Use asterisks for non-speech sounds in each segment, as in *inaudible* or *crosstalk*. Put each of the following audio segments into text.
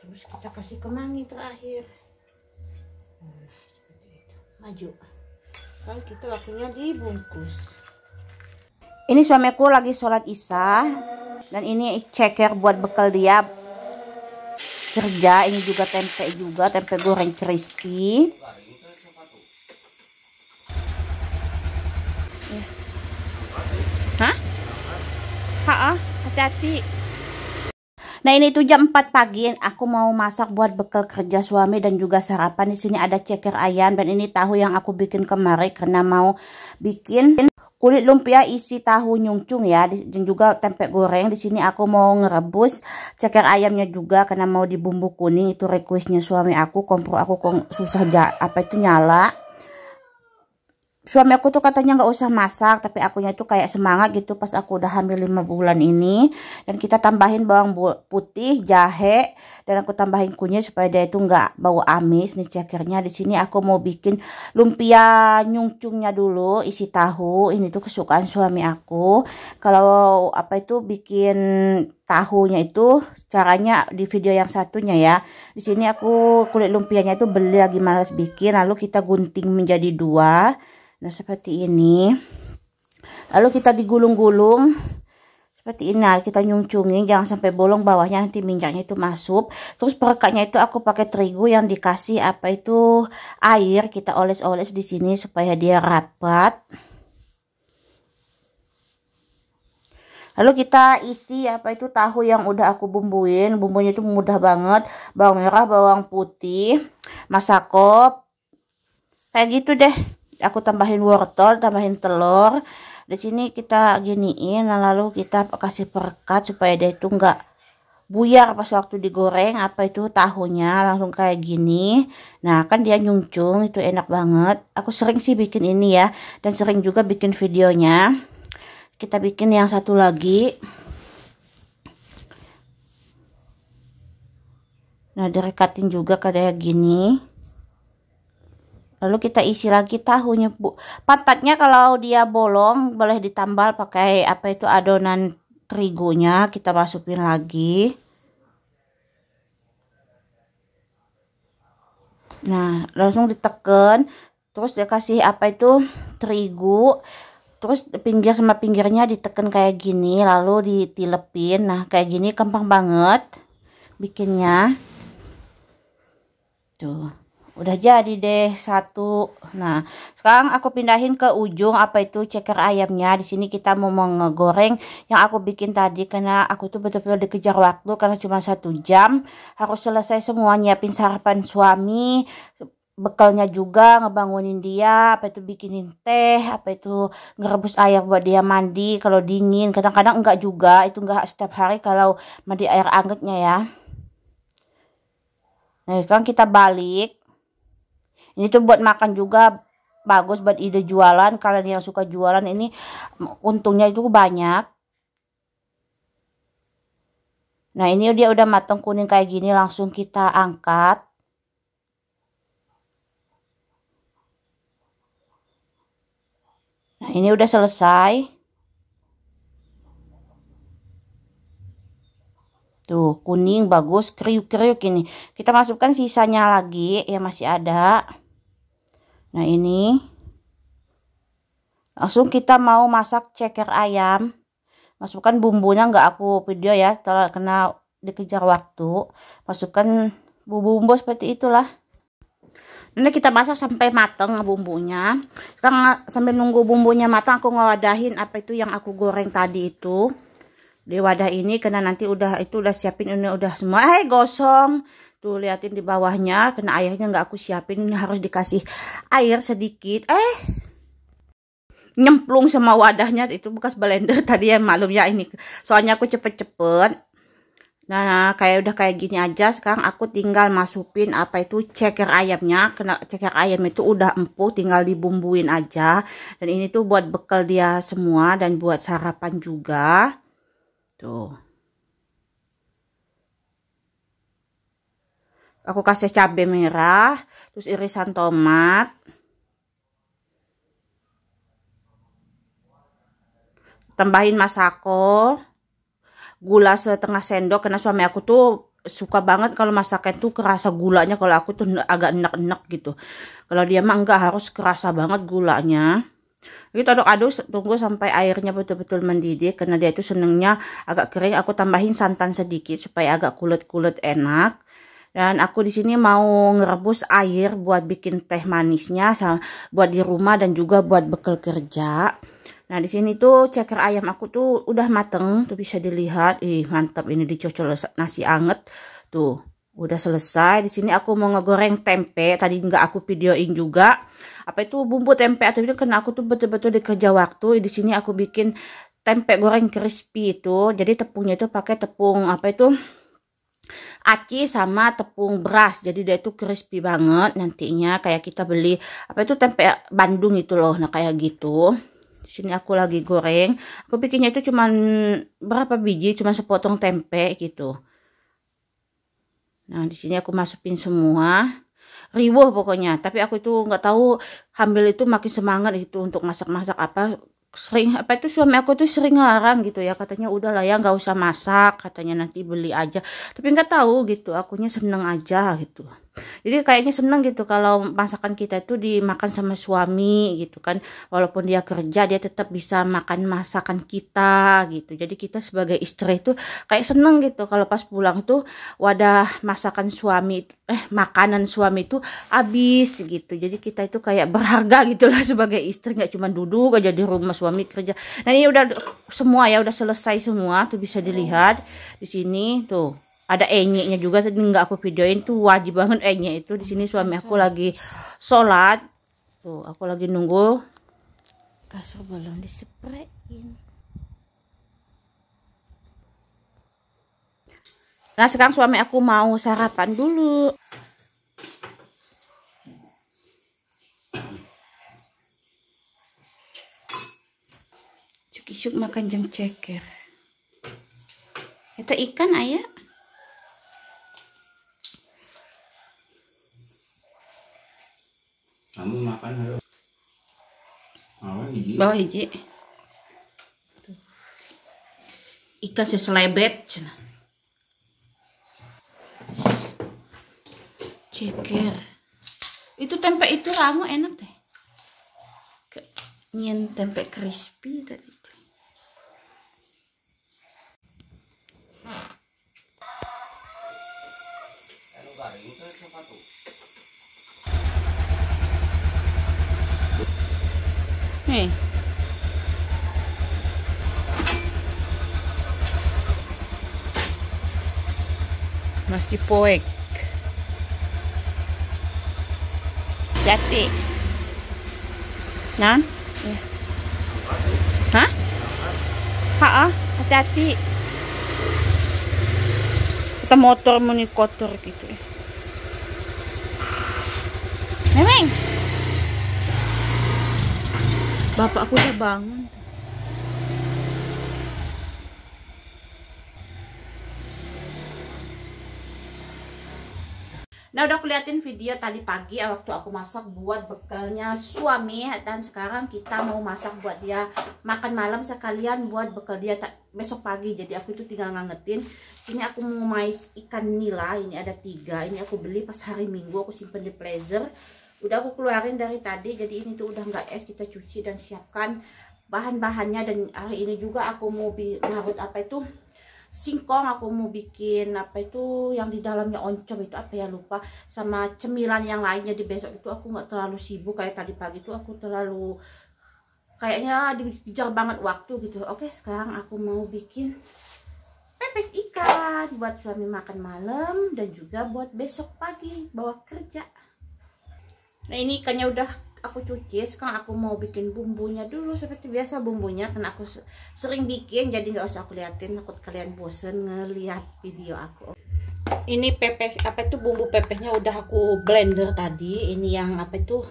terus kita kasih kemangi terakhir nah, maju kan kita waktunya dibungkus ini suamiku lagi sholat isya dan ini ceker buat bekal dia kerja ini juga tempe juga tempe goreng crispy ha ah. Hati-hati. Nah ini tuh jam 4 pagi aku mau masak buat bekal kerja suami dan juga sarapan di sini ada ceker ayam dan ini tahu yang aku bikin kemarin karena mau bikin kulit lumpia isi tahu nyungcung ya dan juga tempe goreng di sini aku mau ngerebus ceker ayamnya juga karena mau dibumbu kuning itu requestnya suami aku kompor aku susah ja apa itu nyala suami aku tuh katanya nggak usah masak tapi akunya tuh kayak semangat gitu pas aku udah hamil lima bulan ini dan kita tambahin bawang putih jahe dan aku tambahin kunyit supaya dia itu nggak bau amis nih cekernya di sini aku mau bikin lumpia nyungcungnya dulu isi tahu ini tuh kesukaan suami aku kalau apa itu bikin tahunya itu caranya di video yang satunya ya di sini aku kulit lumpianya itu beli lagi malas bikin lalu kita gunting menjadi dua Nah, seperti ini. Lalu kita digulung-gulung seperti ini. Nah, kita nyungcungin jangan sampai bolong bawahnya nanti minyaknya itu masuk. Terus perekatnya itu aku pakai terigu yang dikasih apa itu air kita oles-oles di sini supaya dia rapat. Lalu kita isi apa itu tahu yang udah aku bumbuin. Bumbunya itu mudah banget. Bawang merah, bawang putih, masakop Kayak gitu deh aku tambahin wortel tambahin telur di sini kita giniin nah, lalu kita kasih perekat supaya dia itu enggak buyar pas waktu digoreng apa itu tahunya langsung kayak gini nah kan dia nyungcung itu enak banget aku sering sih bikin ini ya dan sering juga bikin videonya kita bikin yang satu lagi nah direkatin juga kayak gini Lalu kita isi lagi tahunya, Bu. Pantatnya kalau dia bolong boleh ditambal pakai apa itu adonan terigunya kita masukin lagi. Nah, langsung ditekan, terus dia kasih apa itu terigu, terus pinggir sama pinggirnya diteken kayak gini, lalu ditilepin. Nah, kayak gini gampang banget bikinnya. Tuh udah jadi deh satu nah sekarang aku pindahin ke ujung apa itu ceker ayamnya di sini kita mau ngegoreng yang aku bikin tadi karena aku tuh betul-betul dikejar waktu karena cuma satu jam harus selesai semua nyiapin sarapan suami bekalnya juga ngebangunin dia apa itu bikinin teh apa itu ngerebus air buat dia mandi kalau dingin kadang-kadang enggak juga itu enggak setiap hari kalau mandi air angetnya ya nah sekarang kita balik ini tuh buat makan juga bagus buat ide jualan. Kalian yang suka jualan ini untungnya itu banyak. Nah ini dia udah matang kuning kayak gini langsung kita angkat. Nah ini udah selesai. Tuh kuning bagus kriuk-kriuk ini. Kita masukkan sisanya lagi yang masih ada. Nah ini langsung kita mau masak ceker ayam. Masukkan bumbunya nggak aku video ya setelah kena dikejar waktu. Masukkan bumbu-bumbu seperti itulah. Ini kita masak sampai matang bumbunya. Sekarang sambil nunggu bumbunya matang aku ngewadahin apa itu yang aku goreng tadi itu. Di wadah ini karena nanti udah itu udah siapin ini udah semua. Eh gosong tuh liatin di bawahnya kena airnya nggak aku siapin ini harus dikasih air sedikit eh nyemplung sama wadahnya itu bekas blender *laughs* tadi ya malum ya ini soalnya aku cepet-cepet nah kayak udah kayak gini aja sekarang aku tinggal masukin apa itu ceker ayamnya kena ceker ayam itu udah empuk tinggal dibumbuin aja dan ini tuh buat bekal dia semua dan buat sarapan juga tuh aku kasih cabai merah terus irisan tomat tambahin masako gula setengah sendok karena suami aku tuh suka banget kalau masakan tuh kerasa gulanya kalau aku tuh agak enak-enak gitu kalau dia mah enggak harus kerasa banget gulanya kita aduk-aduk tunggu sampai airnya betul-betul mendidih karena dia itu senengnya agak kering aku tambahin santan sedikit supaya agak kulit-kulit enak dan aku di sini mau ngerebus air buat bikin teh manisnya buat di rumah dan juga buat bekal kerja. Nah, di sini tuh ceker ayam aku tuh udah mateng, tuh bisa dilihat. Ih, mantap ini dicocol nasi anget. Tuh, udah selesai. Di sini aku mau ngegoreng tempe, tadi nggak aku videoin juga. Apa itu bumbu tempe atau itu karena aku tuh betul-betul dikerja waktu. Di sini aku bikin tempe goreng crispy itu. Jadi tepungnya itu pakai tepung apa itu? aci sama tepung beras. Jadi dia itu crispy banget nantinya kayak kita beli apa itu tempe Bandung itu loh. Nah, kayak gitu. Di sini aku lagi goreng. Aku bikinnya itu cuman berapa biji, cuma sepotong tempe gitu. Nah, di sini aku masukin semua. riwuh pokoknya, tapi aku itu nggak tahu hamil itu makin semangat itu untuk masak-masak apa sering apa itu suami aku tuh sering ngelarang gitu ya katanya udah lah ya nggak usah masak katanya nanti beli aja tapi nggak tahu gitu akunya seneng aja gitu jadi kayaknya seneng gitu kalau masakan kita itu dimakan sama suami gitu kan walaupun dia kerja dia tetap bisa makan masakan kita gitu jadi kita sebagai istri itu kayak seneng gitu kalau pas pulang tuh wadah masakan suami eh makanan suami itu habis gitu jadi kita itu kayak berharga gitulah sebagai istri nggak cuma duduk aja di rumah suami kerja nah ini udah semua ya udah selesai semua tuh bisa dilihat di sini tuh ada enyeknya juga tadi nggak aku videoin tuh wajib banget enyek itu di sini suami aku lagi sholat tuh aku lagi nunggu kasur belum disprayin nah sekarang suami aku mau sarapan dulu cuci makan jeng ceker itu ikan ayah kamu makan ayo bawa hiji bawah hiji ikan seselebet cina ceker itu tempe itu kamu enak deh nyen tempe crispy tadi Terima anu kasih. Masih poek. Jati Nan? Ya. Hah? Ha ah, hati-hati. Kita motor mau kotor gitu ya. Memang. Bapak aku udah bangun. Nah udah aku liatin video tadi pagi eh, waktu aku masak buat bekalnya suami dan sekarang kita mau masak buat dia makan malam sekalian buat bekal dia besok pagi jadi aku itu tinggal ngangetin sini aku mau mais ikan nila ini ada tiga ini aku beli pas hari minggu aku simpen di freezer udah aku keluarin dari tadi jadi ini tuh udah enggak es kita cuci dan siapkan bahan-bahannya dan hari ini juga aku mau bikin apa itu singkong aku mau bikin apa itu yang di dalamnya oncom itu apa ya lupa sama cemilan yang lainnya di besok itu aku nggak terlalu sibuk kayak tadi pagi itu aku terlalu kayaknya dikejar banget waktu gitu oke sekarang aku mau bikin pepes ikan buat suami makan malam dan juga buat besok pagi bawa kerja Nah ini ikannya udah aku cuci sekarang aku mau bikin bumbunya dulu seperti biasa bumbunya karena aku sering bikin jadi gak usah aku liatin takut kalian bosen ngeliat video aku ini pepes apa itu bumbu pepesnya udah aku blender tadi ini yang apa itu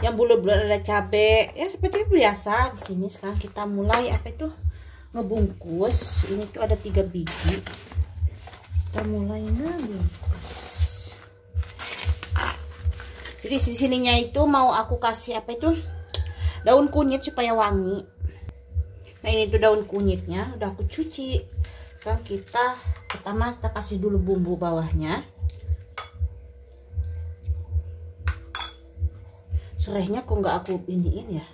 yang bulu bulu ada cabe ya seperti biasa di sini sekarang kita mulai apa itu ngebungkus ini tuh ada tiga biji kita mulai ngebungkus jadi di sininya itu mau aku kasih apa itu daun kunyit supaya wangi nah ini tuh daun kunyitnya udah aku cuci sekarang kita pertama kita kasih dulu bumbu bawahnya serehnya kok nggak aku iniin ya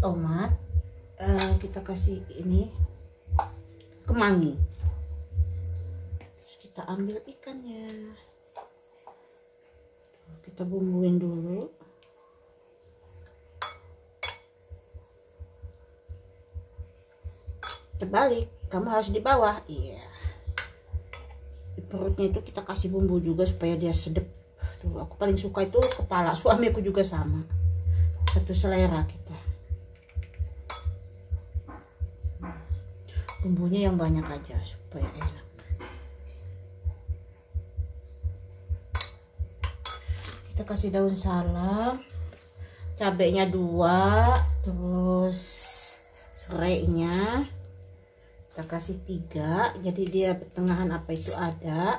tomat E, kita kasih ini kemangi Terus kita ambil ikannya kita bumbuin dulu terbalik kamu harus di bawah iya di perutnya itu kita kasih bumbu juga supaya dia sedep tuh aku paling suka itu kepala suamiku juga sama satu selera kita bumbunya yang banyak aja supaya enak kita kasih daun salam cabenya dua terus serainya kita kasih tiga jadi dia pertengahan apa itu ada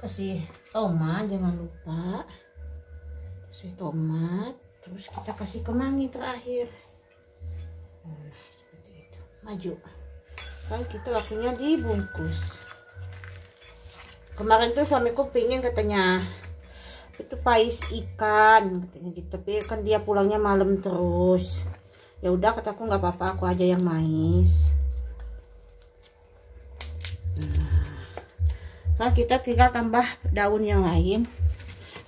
kasih tomat jangan lupa kasih tomat terus kita kasih kemangi terakhir nah seperti itu maju kan kita waktunya dibungkus kemarin tuh suamiku pingin katanya itu pais ikan katanya gitu tapi kan dia pulangnya malam terus ya udah kataku nggak apa-apa aku aja yang mais nah, nah kita tinggal tambah daun yang lain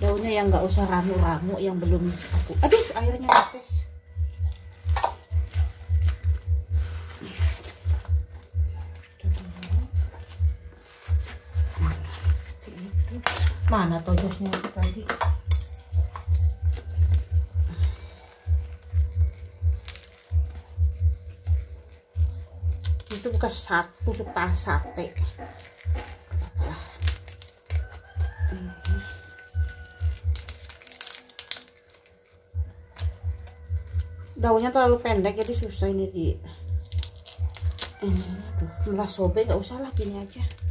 daunnya yang nggak usah ramu-ramu yang belum aku aduh airnya tetes mana tuh itu tadi itu bukan satu suka sate daunnya terlalu pendek jadi susah ini di ini aduh sobek gak usah lah gini aja